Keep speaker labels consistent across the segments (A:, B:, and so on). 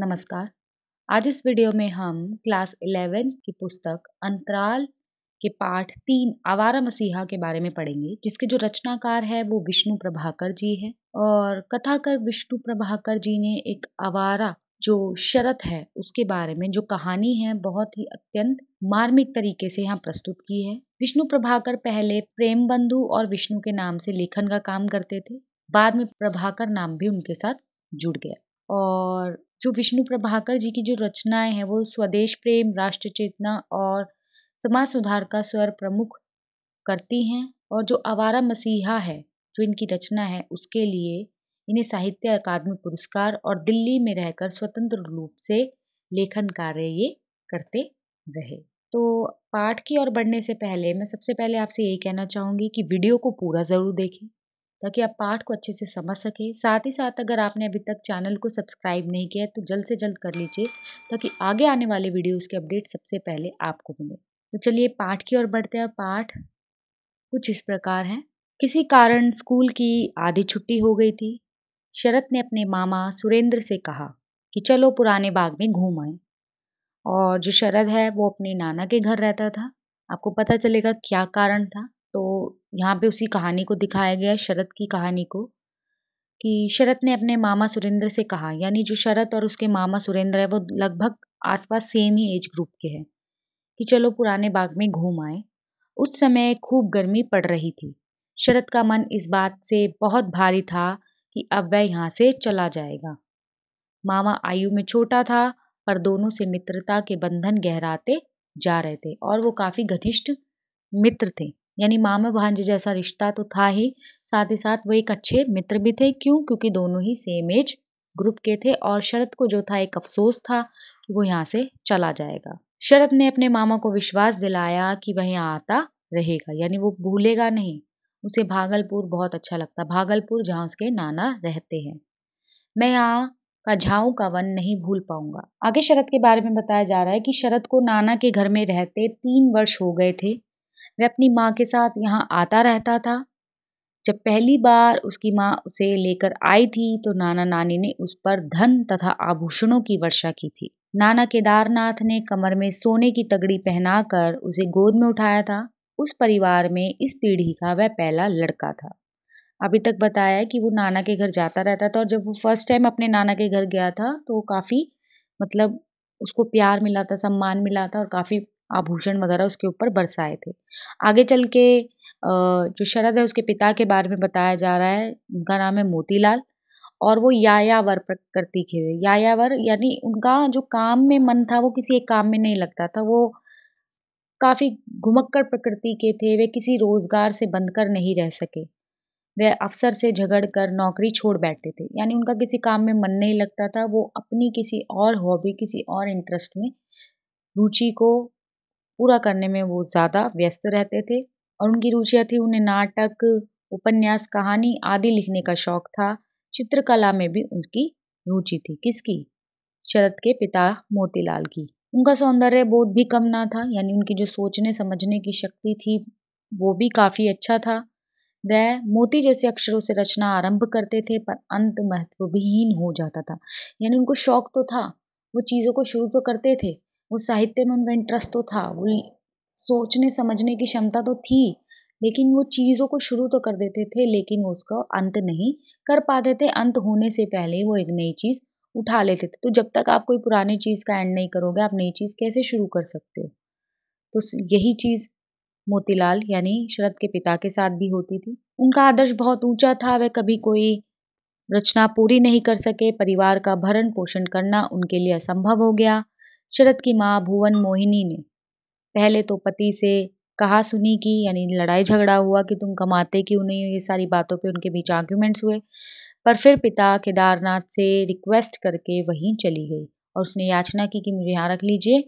A: नमस्कार आज इस वीडियो में हम क्लास 11 की पुस्तक अंतराल के पाठ तीन आवारा मसीहा के बारे में पढ़ेंगे जिसके जो रचनाकार है वो विष्णु प्रभाकर जी हैं और कथाकर विष्णु प्रभाकर जी ने एक आवारा जो शरत है उसके बारे में जो कहानी है बहुत ही अत्यंत मार्मिक तरीके से यहाँ प्रस्तुत की है विष्णु प्रभाकर पहले प्रेम बंधु और विष्णु के नाम से लेखन का काम करते थे बाद में प्रभाकर नाम भी उनके साथ जुड़ गया और जो विष्णु प्रभाकर जी की जो रचनाएं हैं वो स्वदेश प्रेम राष्ट्र चेतना और समाज सुधार का स्वर प्रमुख करती हैं और जो आवारा मसीहा है जो इनकी रचना है उसके लिए इन्हें साहित्य अकादमी पुरस्कार और दिल्ली में रहकर स्वतंत्र रूप से लेखन कार्य ये करते रहे तो पाठ की ओर बढ़ने से पहले मैं सबसे पहले आपसे यही कहना चाहूँगी कि वीडियो को पूरा ज़रूर देखें ताकि आप पाठ को अच्छे से समझ सकें साथ ही साथ अगर आपने अभी तक चैनल को सब्सक्राइब नहीं किया है तो जल्द से जल्द कर लीजिए ताकि आगे आने वाले वीडियोस के अपडेट सबसे पहले आपको मिले तो चलिए पाठ की ओर बढ़ते हैं पाठ कुछ इस प्रकार है किसी कारण स्कूल की आधी छुट्टी हो गई थी शरत ने अपने मामा सुरेंद्र से कहा कि चलो पुराने बाग में घूम आए और जो शरद है वो अपने नाना के घर रहता था आपको पता चलेगा क्या कारण था तो यहाँ पे उसी कहानी को दिखाया गया शरद की कहानी को कि शरद ने अपने मामा सुरेंद्र से कहा यानी जो शरद और उसके मामा सुरेंद्र है वो लगभग आसपास सेम ही एज ग्रुप के हैं कि चलो पुराने बाग में घूम आए उस समय खूब गर्मी पड़ रही थी शरद का मन इस बात से बहुत भारी था कि अब वह यहाँ से चला जाएगा मामा आयु में छोटा था पर दोनों से मित्रता के बंधन गहराते जा रहे थे और वो काफी घनिष्ठ मित्र थे यानी मामा भांजे जैसा रिश्ता तो था ही साथ ही साथ वो एक अच्छे मित्र भी थे क्यों क्योंकि दोनों ही सेम एज ग्रुप के थे और शरद को जो था एक अफसोस था कि वो यहाँ से चला जाएगा शरद ने अपने मामा को विश्वास दिलाया कि वह यहाँ आता रहेगा यानी वो भूलेगा नहीं उसे भागलपुर बहुत अच्छा लगता भागलपुर जहाँ उसके नाना रहते हैं मैं यहाँ का झाऊ का वन नहीं भूल पाऊंगा आगे शरद के बारे में बताया जा रहा है कि शरद को नाना के घर में रहते तीन वर्ष हो गए थे वह अपनी माँ के साथ यहाँ आता रहता था जब पहली बार उसकी माँ उसे लेकर आई थी तो नाना नानी ने उस पर धन तथा आभूषणों की वर्षा की थी नाना केदारनाथ ने कमर में सोने की तगड़ी पहनाकर उसे गोद में उठाया था उस परिवार में इस पीढ़ी का वह पहला लड़का था अभी तक बताया कि वो नाना के घर जाता रहता था और जब वो फर्स्ट टाइम अपने नाना के घर गया था तो वो काफ़ी मतलब उसको प्यार मिला था सम्मान मिला था और काफ़ी आभूषण वगैरह उसके ऊपर बरसाए थे आगे चल के जो शरद है उसके पिता के बारे में बताया जा रहा है उनका नाम है मोतीलाल और वो यायावर प्रकृति के यायावर यानी उनका जो काम में मन था वो किसी एक काम में नहीं लगता था वो काफ़ी घुमक्कड़ प्रकृति के थे वे किसी रोजगार से बंधकर नहीं रह सके वे अफसर से झगड़ कर नौकरी छोड़ बैठते थे यानी उनका किसी काम में मन नहीं लगता था वो अपनी किसी और हॉबी किसी और इंटरेस्ट में रुचि को पूरा करने में वो ज़्यादा व्यस्त रहते थे और उनकी रुचियाँ थी उन्हें नाटक उपन्यास कहानी आदि लिखने का शौक था चित्रकला में भी उनकी रुचि थी किसकी शरद के पिता मोतीलाल की उनका सौंदर्य बोध भी कम ना था यानी उनकी जो सोचने समझने की शक्ति थी वो भी काफ़ी अच्छा था वह मोती जैसे अक्षरों से रचना आरंभ करते थे पर अंत महत्वहीन हो जाता था यानी उनको शौक तो था वो चीज़ों को शुरू तो करते थे वो साहित्य में उनका इंटरेस्ट तो था वो सोचने समझने की क्षमता तो थी लेकिन वो चीज़ों को शुरू तो कर देते थे लेकिन वो उसका अंत नहीं कर पाते थे अंत होने से पहले वो एक नई चीज़ उठा लेते थे तो जब तक आप कोई पुरानी चीज़ का एंड नहीं करोगे आप नई चीज़ कैसे शुरू कर सकते हो तो यही चीज़ मोतीलाल यानी शरद के पिता के साथ भी होती थी उनका आदर्श बहुत ऊंचा था वह कभी कोई रचना पूरी नहीं कर सके परिवार का भरण पोषण करना उनके लिए असंभव हो गया शरद की माँ भुवन मोहिनी ने पहले तो पति से कहा सुनी कि यानी लड़ाई झगड़ा हुआ कि तुम कमाते क्यों नहीं हो ये सारी बातों पे उनके बीच आर्ग्यूमेंट्स हुए पर फिर पिता केदारनाथ से रिक्वेस्ट करके वहीं चली गई और उसने याचना की कि मुझे यहाँ रख लीजिए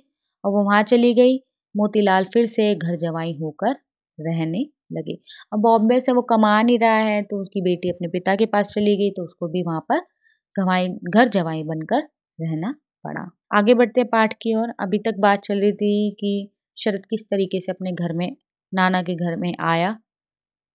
A: और वो वहाँ चली गई मोतीलाल फिर से घर जवाई होकर रहने लगे अब बॉम्बे से वो कमा नहीं रहा है तो उसकी बेटी अपने पिता के पास चली गई तो उसको भी वहाँ पर घवाई घर जवाई बनकर रहना पड़ा आगे बढ़ते पाठ की ओर अभी तक बात चल रही थी कि शरद किस तरीके से अपने घर में नाना के घर में आया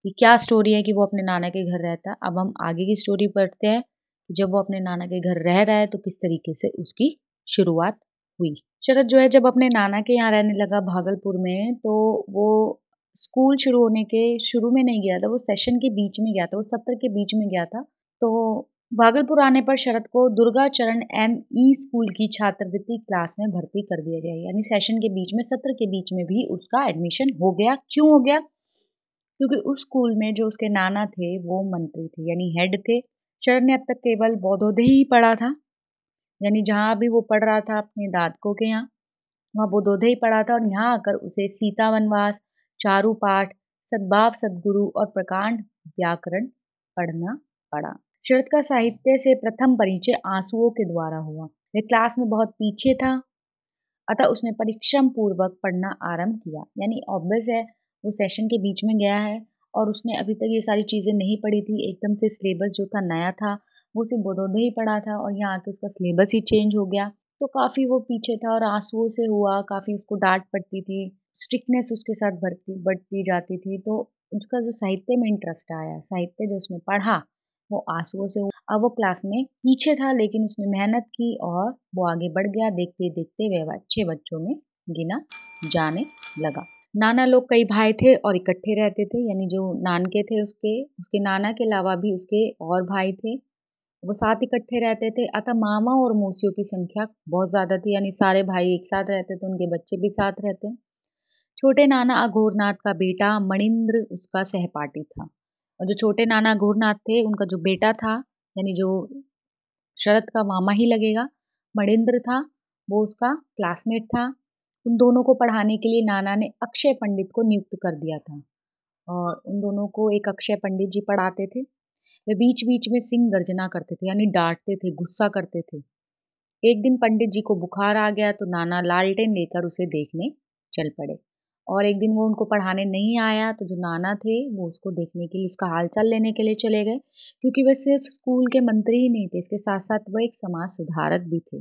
A: कि क्या स्टोरी है कि वो अपने नाना के घर रहता है अब हम आगे की स्टोरी पढ़ते हैं कि जब वो अपने नाना के घर रह रहा है तो किस तरीके से उसकी शुरुआत हुई शरद जो है जब अपने नाना के यहाँ रहने लगा भागलपुर में तो वो स्कूल शुरू होने के शुरू में नहीं गया था वो सेशन के बीच में गया था वो सत्र के बीच में गया था तो भागलपुर आने पर शरद को दुर्गा चरण एम ई e स्कूल की छात्रवृत्ति क्लास में भर्ती कर दिया गया यानी सेशन के बीच में सत्र के बीच में भी उसका एडमिशन हो गया क्यों हो गया क्योंकि उस स्कूल में जो उसके नाना थे वो मंत्री थे यानी हेड थे शरद ने अब तक केवल बौद्धोदय ही पढ़ा था यानी जहाँ भी वो पढ़ रहा था अपने दादकों के यहाँ वहाँ बौद्धोदय ही पढ़ा था और यहाँ आकर उसे सीता वनवास चारू पाठ सद्भाव सदगुरु और प्रकांड व्याकरण पढ़ना पड़ा शरद का साहित्य से प्रथम परिचय आंसुओं के द्वारा हुआ वह क्लास में बहुत पीछे था अतः उसने परिश्रम पूर्वक पढ़ना आरंभ किया यानी ऑब्वियस है वो सेशन के बीच में गया है और उसने अभी तक ये सारी चीज़ें नहीं पढ़ी थी एकदम से सिलेबस जो था नया था वो सिर्फ बोधोदय ही पढ़ा था और यहाँ आके उसका सिलेबस ही चेंज हो गया तो काफ़ी वो पीछे था और आंसुओं से हुआ काफ़ी उसको डांट पड़ती थी स्ट्रिकनेस उसके साथ बढ़ती बढ़ती जाती थी तो उसका जो साहित्य में इंटरेस्ट आया साहित्य जो उसने पढ़ा वो आंसुओं से अब वो क्लास में पीछे था लेकिन उसने मेहनत की और वो आगे बढ़ गया देखते देखते वह अच्छे बच्चों में गिना जाने लगा नाना लोग कई भाई थे और इकट्ठे रहते थे यानी जो नानके थे उसके उसके नाना के अलावा भी उसके और भाई थे वो साथ इकट्ठे रहते थे अतः मामा और मौसियों की संख्या बहुत ज़्यादा थी यानी सारे भाई एक साथ रहते थे उनके बच्चे भी साथ रहते छोटे नाना अघोरनाथ का बेटा मणिंद्र उसका सहपाठी था और जो छोटे नाना घोरनाथ थे उनका जो बेटा था यानी जो शरद का मामा ही लगेगा मणिंद्र था वो उसका क्लासमेट था उन दोनों को पढ़ाने के लिए नाना ने अक्षय पंडित को नियुक्त कर दिया था और उन दोनों को एक अक्षय पंडित जी पढ़ाते थे वे बीच बीच में सिंह गर्जना करते थे यानी डांटते थे गुस्सा करते थे एक दिन पंडित जी को बुखार आ गया तो नाना लालटेन लेकर उसे देखने चल पड़े और एक दिन वो उनको पढ़ाने नहीं आया तो जो नाना थे वो उसको देखने के लिए उसका हालचाल लेने के लिए चले गए क्योंकि वे सिर्फ स्कूल के मंत्री ही नहीं थे इसके साथ साथ वह एक समाज सुधारक भी थे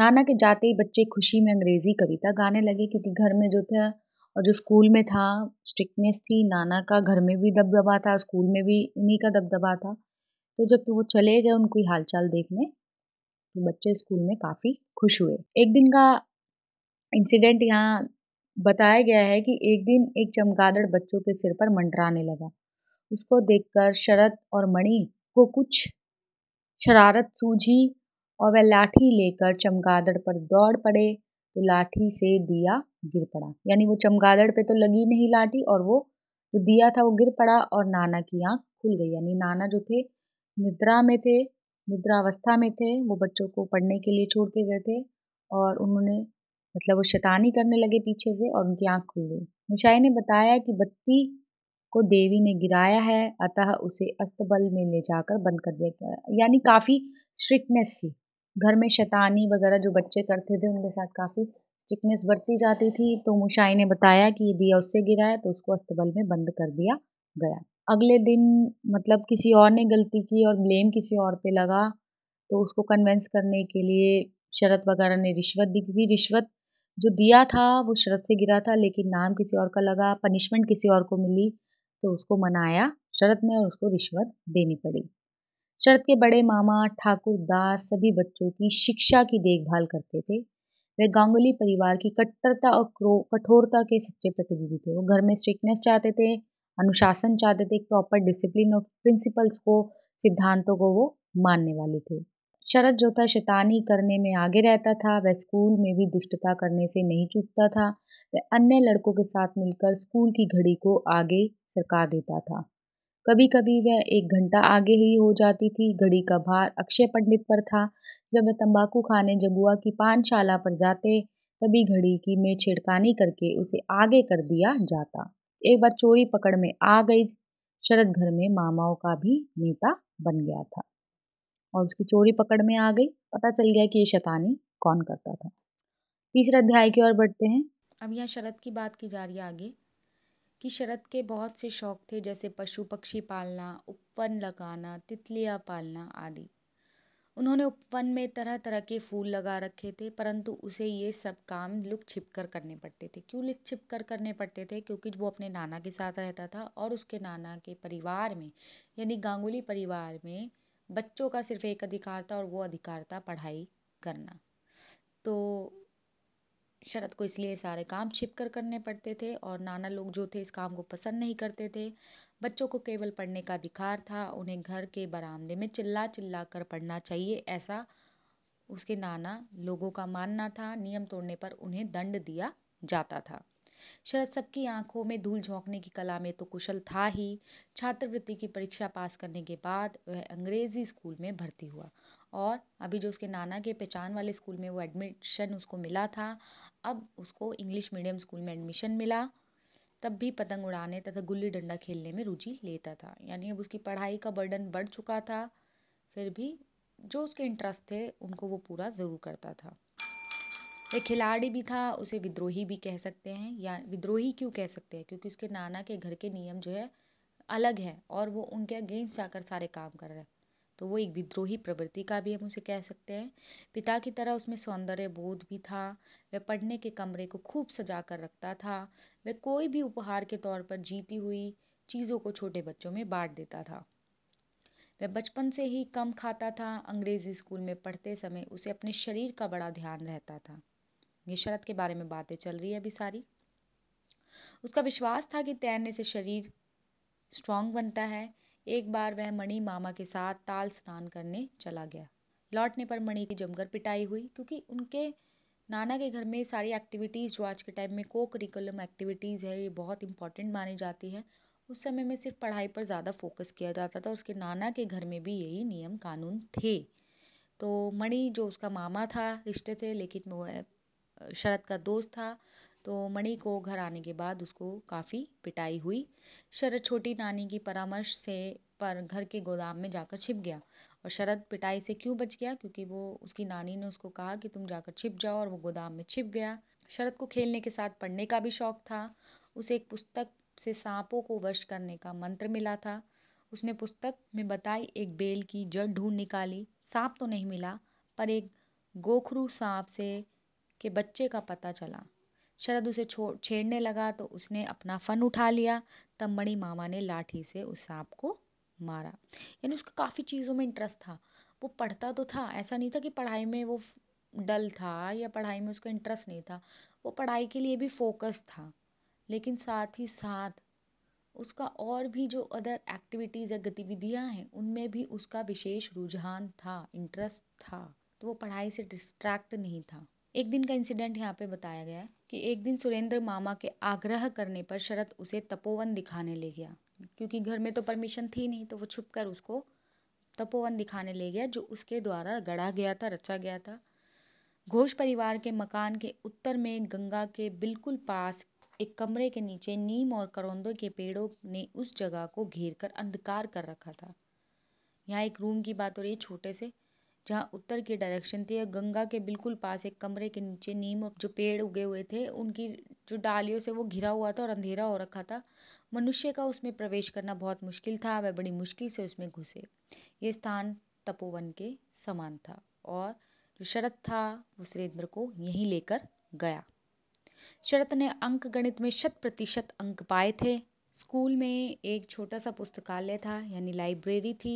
A: नाना के जाते ही बच्चे खुशी में अंग्रेजी कविता गाने लगे क्योंकि घर में जो था और जो स्कूल में था स्ट्रिक्टनेस थी नाना का घर में भी दबदबा था स्कूल में भी उन्हीं का दबदबा था तो जब वो चले गए उनकी हालचाल देखने तो बच्चे स्कूल में काफ़ी खुश हुए एक दिन का इंसिडेंट यहाँ बताया गया है कि एक दिन एक चमगादड़ बच्चों के सिर पर मंडराने लगा उसको देखकर शरद और मणि को कुछ शरारत सूझी और वह लाठी लेकर चमगादड़ पर दौड़ पड़े तो लाठी से दिया गिर पड़ा यानी वो चमगादड़ पे तो लगी नहीं लाठी और वो जो तो दिया था वो गिर पड़ा और नाना की आंख खुल गई यानी नाना जो थे निद्रा में थे निद्रावस्था में थे वो बच्चों को पढ़ने के लिए छोड़ के गए थे और उन्होंने मतलब वो शैतानी करने लगे पीछे से और उनकी आंख खुल गई मुशाई ने बताया कि बत्ती को देवी ने गिराया है अतः उसे अस्तबल में ले जाकर बंद कर दिया गया यानी काफ़ी स्ट्रिक्टनेस थी घर में शैतानी वगैरह जो बच्चे करते थे उनके साथ काफ़ी स्ट्रिक्टनेस बरती जाती थी तो मुशाई ने बताया कि ये दिया उससे गिराया तो उसको अस्तबल में बंद कर दिया गया अगले दिन मतलब किसी और ने गलती की और ब्लेम किसी और पे लगा तो उसको कन्वेंस करने के लिए शरत वगैरह ने रिश्वत दी क्योंकि रिश्वत जो दिया था वो शरद से गिरा था लेकिन नाम किसी और का लगा पनिशमेंट किसी और को मिली तो उसको मनाया शरद ने और उसको रिश्वत देनी पड़ी शरद के बड़े मामा ठाकुर दास सभी बच्चों की शिक्षा की देखभाल करते थे वह गांगुली परिवार की कट्टरता और कठोरता के सच्चे प्रतिनिधि थे वो घर में स्ट्रिक्टनेस चाहते थे अनुशासन चाहते थे प्रॉपर डिसिप्लिन और प्रिंसिपल्स को सिद्धांतों को वो मानने वाले थे शरद जो था शैतानी करने में आगे रहता था वह स्कूल में भी दुष्टता करने से नहीं चूकता था वह अन्य लड़कों के साथ मिलकर स्कूल की घड़ी को आगे सरका देता था कभी कभी वह एक घंटा आगे ही हो जाती थी घड़ी का भार अक्षय पंडित पर था जब वह तंबाकू खाने जगुआ की पानशाला पर जाते तभी घड़ी की में छिड़कानी करके उसे आगे कर दिया जाता एक बार चोरी पकड़ में आ गई शरद घर में मामाओं का भी नेता बन गया था और उसकी चोरी पकड़ में आ गई पता चल गया कि ये शैतानी कौन करता था तीसरे अध्याय की ओर बढ़ते हैं अब यहाँ शरद की बात की जा रही है आगे कि शरद के बहुत से शौक थे जैसे पशु पक्षी पालना उपवन लगाना तितलियां पालना आदि उन्होंने उपवन में तरह तरह के फूल लगा रखे थे परंतु उसे ये सब काम लुक छिप कर करने पड़ते थे क्यों लुक छिप कर करने पड़ते थे क्योंकि वो अपने नाना के साथ रहता था और उसके नाना के परिवार में यानी गांगुली परिवार में बच्चों का सिर्फ एक अधिकार था और वो अधिकार था पढ़ाई करना तो शरद को इसलिए सारे काम छिप कर करने पड़ते थे और नाना लोग जो थे इस काम को पसंद नहीं करते थे बच्चों को केवल पढ़ने का अधिकार था उन्हें घर के बरामदे में चिल्ला चिल्ला कर पढ़ना चाहिए ऐसा उसके नाना लोगों का मानना था नियम तोड़ने पर उन्हें दंड दिया जाता था शरद सबकी आंखों में धूल झोंकने की कला में तो कुशल था ही छात्रवृत्ति की परीक्षा पास करने के बाद वह अंग्रेजी स्कूल में भर्ती हुआ और अभी जो उसके नाना के पहचान वाले स्कूल में वो एडमिशन उसको मिला था अब उसको इंग्लिश मीडियम स्कूल में एडमिशन मिला तब भी पतंग उड़ाने तथा गुल्ली डंडा खेलने में रुचि लेता था यानी अब उसकी पढ़ाई का बर्डन बढ़ चुका था फिर भी जो उसके इंटरेस्ट थे उनको वो पूरा ज़रूर करता था वह खिलाड़ी भी था उसे विद्रोही भी कह सकते हैं या विद्रोही क्यों कह सकते हैं क्योंकि उसके नाना के घर के नियम जो है अलग है और वो उनके अगेंस्ट जाकर सारे काम कर रहा है तो वो एक विद्रोही प्रवृत्ति का भी हम उसे कह सकते हैं पिता की तरह उसमें सौंदर्य बोध भी था वह पढ़ने के कमरे को खूब सजा कर रखता था वह कोई भी उपहार के तौर पर जीती हुई चीज़ों को छोटे बच्चों में बांट देता था वह बचपन से ही कम खाता था अंग्रेजी स्कूल में पढ़ते समय उसे अपने शरीर का बड़ा ध्यान रहता था ये शरद के बारे में बातें चल रही है अभी सारी उसका विश्वास था कि तैरने से शरीर स्ट्रांग बनता है एक बार वह मणि मामा के साथ ताल स्नान करने चला गया लौटने पर मणि की जमकर पिटाई हुई क्योंकि उनके नाना के घर में सारी एक्टिविटीज़ जो आज के टाइम में को करिकुलम एक्टिविटीज़ है ये बहुत इंपॉर्टेंट मानी जाती है उस समय में सिर्फ पढ़ाई पर ज़्यादा फोकस किया जाता था उसके नाना के घर में भी यही नियम कानून थे तो मणि जो उसका मामा था रिश्ते थे लेकिन वो शरद का दोस्त था तो मणि को घर आने के बाद उसको काफ़ी पिटाई हुई शरद छोटी नानी की परामर्श से पर घर के गोदाम में जाकर छिप गया और शरद पिटाई से क्यों बच गया क्योंकि वो उसकी नानी ने उसको कहा कि तुम जाकर छिप जाओ और वो गोदाम में छिप गया शरद को खेलने के साथ पढ़ने का भी शौक था उसे एक पुस्तक से सांपों को वश करने का मंत्र मिला था उसने पुस्तक में बताई एक बेल की जड़ ढूंढ निकाली सांप तो नहीं मिला पर एक गोखरू सांप से के बच्चे का पता चला शरद उसे छेड़ने लगा तो उसने अपना फन उठा लिया तब मणि मामा ने लाठी से उस सांप को मारा यानी उसका काफ़ी चीज़ों में इंटरेस्ट था वो पढ़ता तो था ऐसा नहीं था कि पढ़ाई में वो डल था या पढ़ाई में उसका इंटरेस्ट नहीं था वो पढ़ाई के लिए भी फोकस था लेकिन साथ ही साथ उसका और भी जो अदर एक्टिविटीज़ या गतिविधियां हैं उनमें भी उसका विशेष रुझान था इंटरेस्ट था तो वो पढ़ाई से डिस्ट्रैक्ट नहीं था एक दिन का इंसिडेंट यहाँ पे बताया गया है कि एक दिन सुरेंद्र मामा के आग्रह करने पर शरद उसे तपोवन दिखाने ले गया क्योंकि घर में तो परमिशन थी नहीं तो वो छुप कर उसको तपोवन दिखाने ले गया जो उसके द्वारा गढ़ा गया था रचा गया था घोष परिवार के मकान के उत्तर में गंगा के बिल्कुल पास एक कमरे के नीचे नीम और करौंदों के पेड़ों ने उस जगह को घेर कर अंधकार कर रखा था यहाँ एक रूम की बात हो रही है छोटे से जहाँ उत्तर की डायरेक्शन थी और गंगा के बिल्कुल पास एक कमरे के नीचे नीम और जो पेड़ उगे हुए थे उनकी जो डालियों से वो घिरा हुआ था और अंधेरा हो रखा था मनुष्य का उसमें प्रवेश करना बहुत मुश्किल था वह बड़ी मुश्किल से उसमें घुसे ये स्थान तपोवन के समान था और जो शरद था वो सुरेंद्र को यहीं लेकर गया शरत ने अंक गणित में शत प्रतिशत अंक पाए थे स्कूल में एक छोटा सा पुस्तकालय था यानी लाइब्रेरी थी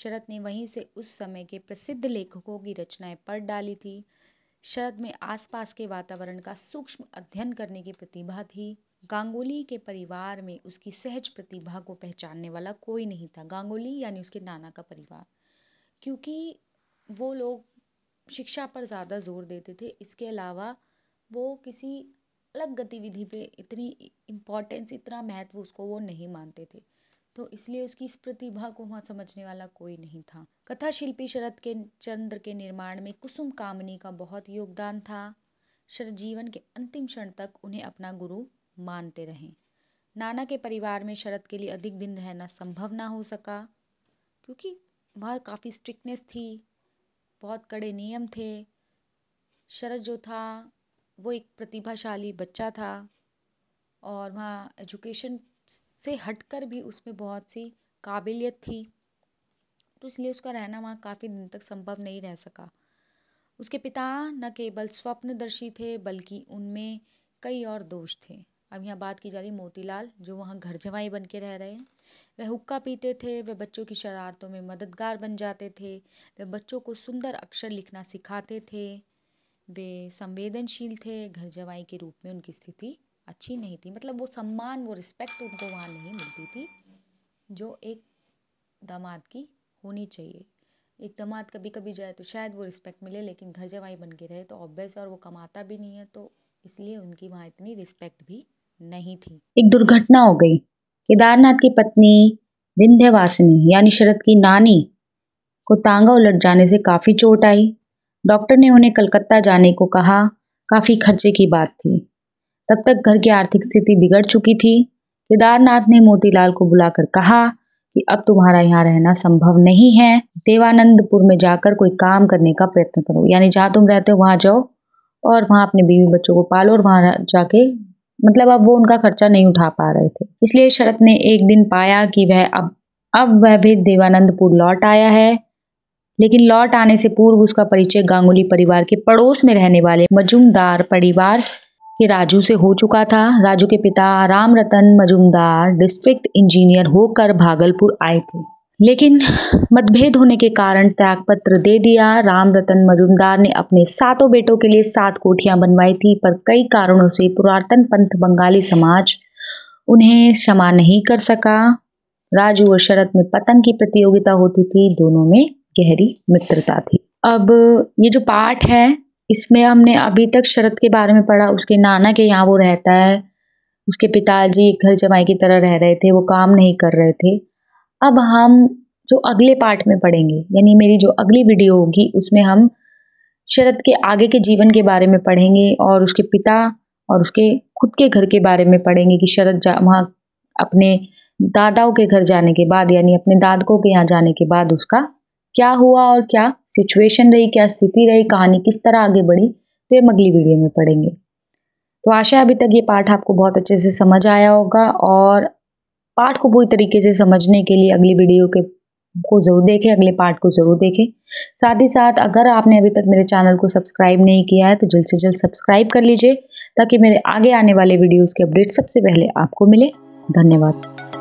A: शरद ने वहीं से उस समय के प्रसिद्ध लेखकों की रचनाएं पढ़ डाली थी शरद में आसपास के वातावरण का सूक्ष्म अध्ययन करने की प्रतिभा थी गांगुली के परिवार में उसकी सहज प्रतिभा को पहचानने वाला कोई नहीं था गांगुली यानी उसके नाना का परिवार क्योंकि वो लोग शिक्षा पर ज़्यादा जोर देते थे इसके अलावा वो किसी अलग गतिविधि पे इतनी इम्पोर्टेंस इतना महत्व उसको वो नहीं मानते थे तो इसलिए उसकी इस प्रतिभा को वहाँ समझने वाला कोई नहीं था कथा शिल्पी शरद के चंद्र के निर्माण में कुसुम कामनी का बहुत योगदान था शरद जीवन के अंतिम क्षण तक उन्हें अपना गुरु मानते रहे नाना के परिवार में शरद के लिए अधिक दिन रहना संभव ना हो सका क्योंकि वहाँ काफ़ी स्ट्रिक्टनेस थी बहुत कड़े नियम थे शरद जो था वो एक प्रतिभाशाली बच्चा था और वहाँ एजुकेशन से हटकर भी उसमें बहुत सी काबिलियत थी तो इसलिए उसका रहना वहाँ काफ़ी दिन तक संभव नहीं रह सका उसके पिता न केवल स्वप्नदर्शी थे बल्कि उनमें कई और दोष थे अब यहाँ बात की जा रही मोतीलाल जो वहाँ घर जवाई बन के रह रहे हैं वह हुक्का पीते थे वह बच्चों की शरारतों में मददगार बन जाते थे वह बच्चों को सुंदर अक्षर लिखना सिखाते थे वे संवेदनशील थे घर जवाई के रूप में उनकी स्थिति अच्छी नहीं थी मतलब वो सम्मान वो रिस्पेक्ट उनको वहाँ नहीं मिलती थी जो एक दामाद की होनी चाहिए एक दामाद कभी कभी जाए तो शायद वो रिस्पेक्ट मिले लेकिन घर जवाई बन के रहे तो ऑब्वियस और वो कमाता भी नहीं है तो इसलिए उनकी वहाँ इतनी रिस्पेक्ट भी नहीं थी एक दुर्घटना हो गई केदारनाथ की पत्नी विंध्यवासिनी यानी शरद की नानी को तांगा उलट जाने से काफ़ी चोट आई डॉक्टर ने उन्हें कलकत्ता जाने को कहा काफ़ी खर्चे की बात थी तब तक घर की आर्थिक स्थिति बिगड़ चुकी थी केदारनाथ ने मोतीलाल को बुलाकर कहा कि अब तुम्हारा यहाँ रहना संभव नहीं है देवानंदपुर में जाकर कोई काम करने का प्रयत्न करो यानी जहाँ तुम रहते हो वहां जाओ और वहां अपने बीवी बच्चों को पालो और वहां जाके मतलब अब वो उनका खर्चा नहीं उठा पा रहे थे इसलिए शरत ने एक दिन पाया कि वह अब अब वह भी देवानंदपुर लौट आया है लेकिन लौट आने से पूर्व उसका परिचय गांगुली परिवार के पड़ोस में रहने वाले मजूमदार परिवार ये राजू से हो चुका था राजू के पिता राम रतन मजुमदार डिस्ट्रिक्ट इंजीनियर होकर भागलपुर आए थे लेकिन मतभेद होने के कारण त्यागपत्र दे दिया राम रतन मजुमदार ने अपने सातों बेटों के लिए सात कोठियां बनवाई थी पर कई कारणों से पुरातन पंथ बंगाली समाज उन्हें क्षमा नहीं कर सका राजू और शरद में पतंग की प्रतियोगिता होती थी दोनों में गहरी मित्रता थी अब ये जो पाठ है इसमें हमने अभी तक शरद के बारे में पढ़ा उसके नाना के यहाँ वो रहता है उसके पिताजी घर जमाई की तरह रह रहे थे वो काम नहीं कर रहे थे अब हम जो अगले पार्ट में पढ़ेंगे यानी मेरी जो अगली वीडियो होगी उसमें हम शरद के आगे के जीवन के बारे में पढ़ेंगे और उसके पिता और उसके खुद के घर के बारे में पढ़ेंगे कि शरद वहाँ अपने दादाओं के घर जाने के बाद यानी अपने दादकों के यहाँ जाने के बाद उसका क्या हुआ और क्या सिचुएशन रही क्या स्थिति रही कहानी किस तरह आगे बढ़ी तो हम अगली वीडियो में पढ़ेंगे तो आशा है अभी तक ये पाठ आपको बहुत अच्छे से समझ आया होगा और पाठ को पूरी तरीके से समझने के लिए अगली वीडियो के को जरूर देखें अगले पार्ट को जरूर देखें साथ ही साथ अगर आपने अभी तक मेरे चैनल को सब्सक्राइब नहीं किया है तो जल्द से जल्द सब्सक्राइब कर लीजिए ताकि मेरे आगे आने वाले वीडियोस के अपडेट सबसे पहले आपको मिले धन्यवाद